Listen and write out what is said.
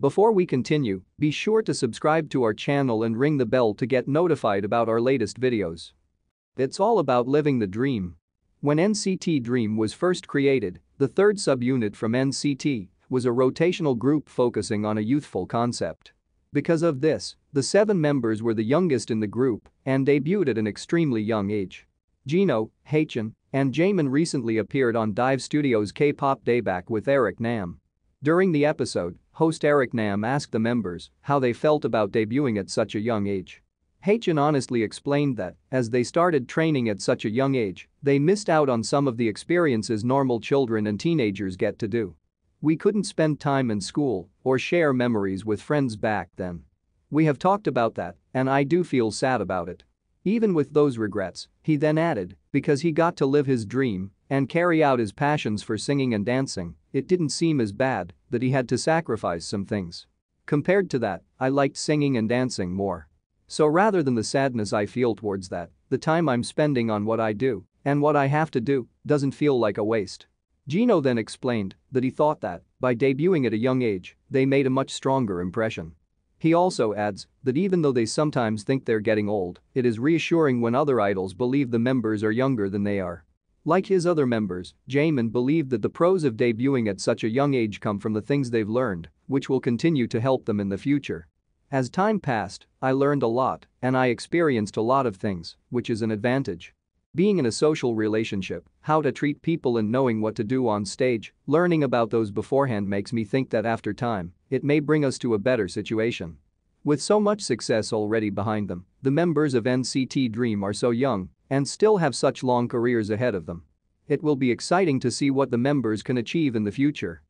Before we continue, be sure to subscribe to our channel and ring the bell to get notified about our latest videos. It's all about living the dream. When NCT DREAM was first created, the third subunit from NCT was a rotational group focusing on a youthful concept. Because of this, the seven members were the youngest in the group and debuted at an extremely young age. Gino, Haechan, and Jamin recently appeared on Dive Studios K-pop Dayback with Eric Nam. During the episode, Host Eric Nam asked the members how they felt about debuting at such a young age. Haitian honestly explained that, as they started training at such a young age, they missed out on some of the experiences normal children and teenagers get to do. We couldn't spend time in school or share memories with friends back then. We have talked about that, and I do feel sad about it. Even with those regrets, he then added, because he got to live his dream and carry out his passions for singing and dancing, it didn't seem as bad that he had to sacrifice some things. Compared to that, I liked singing and dancing more. So rather than the sadness I feel towards that, the time I'm spending on what I do and what I have to do doesn't feel like a waste. Gino then explained that he thought that, by debuting at a young age, they made a much stronger impression. He also adds that even though they sometimes think they're getting old, it is reassuring when other idols believe the members are younger than they are. Like his other members, Jamin believed that the pros of debuting at such a young age come from the things they've learned, which will continue to help them in the future. As time passed, I learned a lot and I experienced a lot of things, which is an advantage. Being in a social relationship, how to treat people and knowing what to do on stage, learning about those beforehand makes me think that after time, it may bring us to a better situation. With so much success already behind them, the members of NCT Dream are so young and still have such long careers ahead of them. It will be exciting to see what the members can achieve in the future.